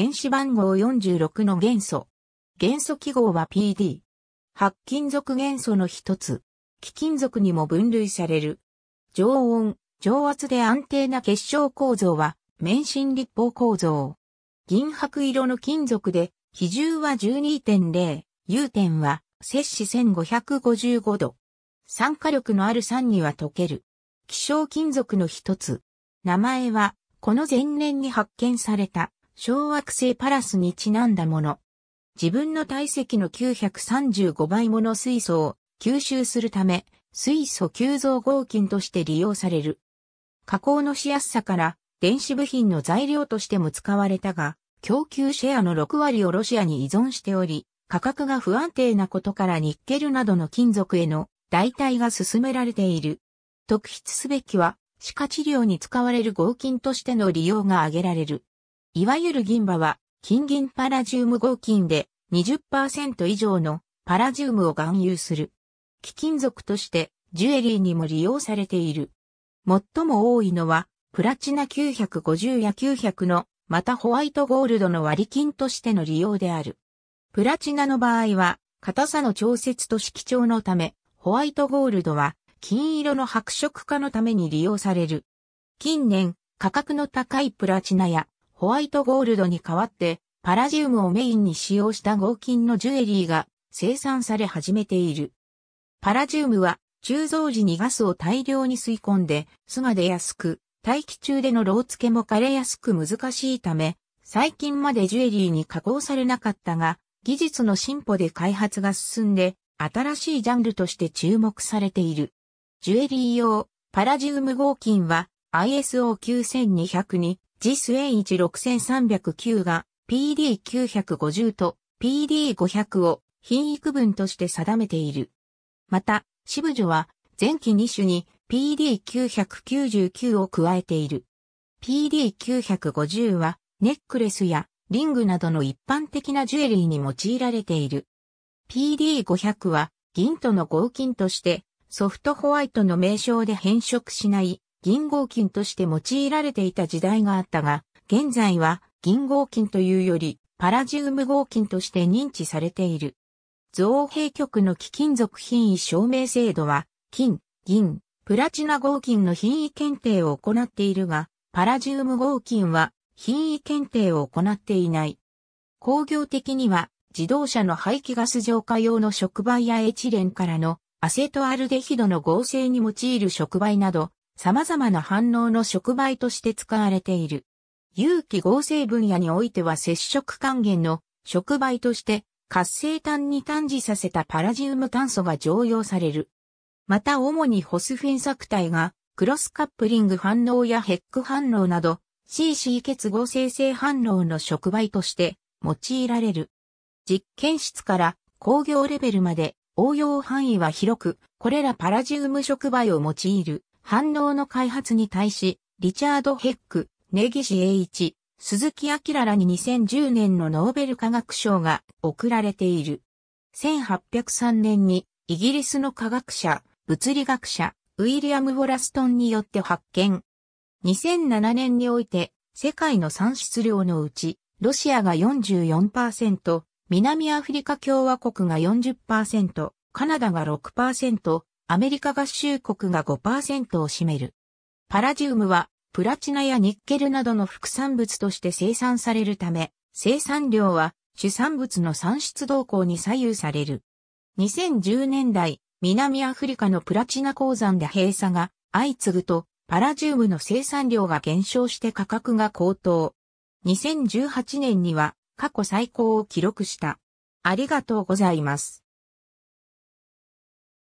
原子番号46の元素。元素記号は PD。白金属元素の一つ。貴金属にも分類される。常温、常圧で安定な結晶構造は、免震立方構造。銀白色の金属で、比重は12.0、融点は、摂氏1555度。酸化力のある酸には溶ける。希少金属の一つ。名前は、この前年に発見された、小惑星パラスにちなんだもの。自分の体積の935倍もの水素を吸収するため、水素吸増合金として利用される。加工のしやすさから電子部品の材料としても使われたが、供給シェアの6割をロシアに依存しており、価格が不安定なことからニッケルなどの金属への代替が進められている。特筆すべきは、歯科治療に使われる合金としての利用が挙げられる。いわゆる銀歯は、金銀パラジウム合金で20%以上のパラジウムを含有する。貴金属としてジュエリーにも利用されている。最も多いのは、プラチナ950や900の、またホワイトゴールドの割り金としての利用である。プラチナの場合は、硬さの調節と色調のため、ホワイトゴールドは、金色の白色化のために利用される。近年、価格の高いプラチナやホワイトゴールドに代わって、パラジウムをメインに使用した合金のジュエリーが生産され始めている。パラジウムは、鋳造時にガスを大量に吸い込んで、素が出やすく、大気中での漏付けも枯れやすく難しいため、最近までジュエリーに加工されなかったが、技術の進歩で開発が進んで、新しいジャンルとして注目されている。ジュエリー用、パラジウム合金は ISO9200 にス・エ s 円16309が PD950 と PD500 を品位区分として定めている。また、シブジョは前期2種に PD999 を加えている。PD950 はネックレスやリングなどの一般的なジュエリーに用いられている。PD500 は銀との合金としてソフトホワイトの名称で変色しない銀合金として用いられていた時代があったが、現在は銀合金というよりパラジウム合金として認知されている。造幣局の貴金属品位証明制度は、金、銀、プラチナ合金の品位検定を行っているが、パラジウム合金は品位検定を行っていない。工業的には自動車の排気ガス浄化用の触媒やエチレンからのアセトアルデヒドの合成に用いる触媒など様々な反応の触媒として使われている。有機合成分野においては接触還元の触媒として活性炭に炭治させたパラジウム炭素が常用される。また主にホスフェン作体がクロスカップリング反応やヘック反応など CC 結合生成反応の触媒として用いられる。実験室から工業レベルまで応用範囲は広く、これらパラジウム触媒を用いる反応の開発に対し、リチャード・ヘック、シ・エイチ、鈴木明らに2010年のノーベル化学賞が贈られている。1803年にイギリスの科学者、物理学者、ウィリアム・ウォラストンによって発見。2007年において、世界の産出量のうち、ロシアが44%、南アフリカ共和国が40%、カナダが6%、アメリカ合衆国が5%を占める。パラジウムはプラチナやニッケルなどの副産物として生産されるため、生産量は主産物の産出動向に左右される。2010年代、南アフリカのプラチナ鉱山で閉鎖が相次ぐと、パラジウムの生産量が減少して価格が高騰。2018年には過去最高を記録した。ありがとうございます。